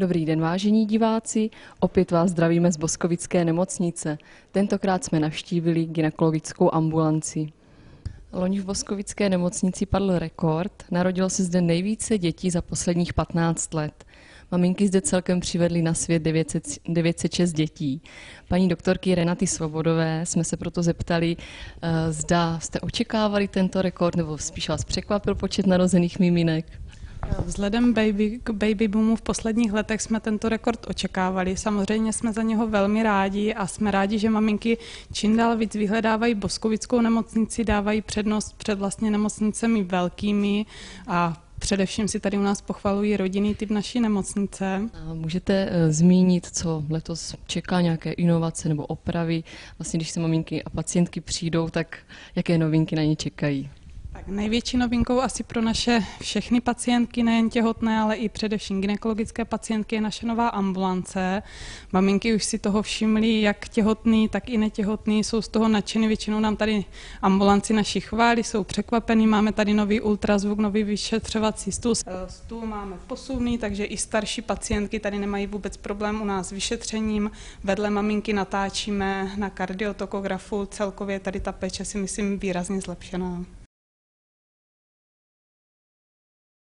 Dobrý den, vážení diváci. Opět vás zdravíme z Boskovické nemocnice. Tentokrát jsme navštívili gynekologickou ambulanci. Loni v Boskovické nemocnici padl rekord. Narodilo se zde nejvíce dětí za posledních 15 let. Maminky zde celkem přivedly na svět 900, 906 dětí. Paní doktorky Renaty Svobodové jsme se proto zeptali, eh, zda jste očekávali tento rekord, nebo spíš vás překvapil počet narozených miminek. Vzhledem baby, k baby boomu v posledních letech jsme tento rekord očekávali. Samozřejmě jsme za něho velmi rádi a jsme rádi, že maminky čím dál víc vyhledávají boskovickou nemocnici, dávají přednost před vlastně nemocnicemi velkými a Především si tady u nás pochvalují rodinný typ naší nemocnice. Můžete eh, zmínit, co letos čeká nějaké inovace nebo opravy? Vlastně, když se maminky a pacientky přijdou, tak jaké novinky na ně čekají? Tak největší novinkou asi pro naše všechny pacientky, nejen těhotné, ale i především gynekologické pacientky, je naše nová ambulance. Maminky už si toho všimly, jak těhotný, tak i netěhotný, jsou z toho nadšeny. Většinou nám tady ambulanci naši chválí, jsou překvapený. Máme tady nový ultrazvuk, nový vyšetřovací stůl. Eh, stůl máme posuvný, takže i starší pacientky tady nemají vůbec problém u nás s vyšetřením. Vedle maminky natáčíme na kardiotokografu. Celkově tady ta péče si myslím výrazně zlepšená.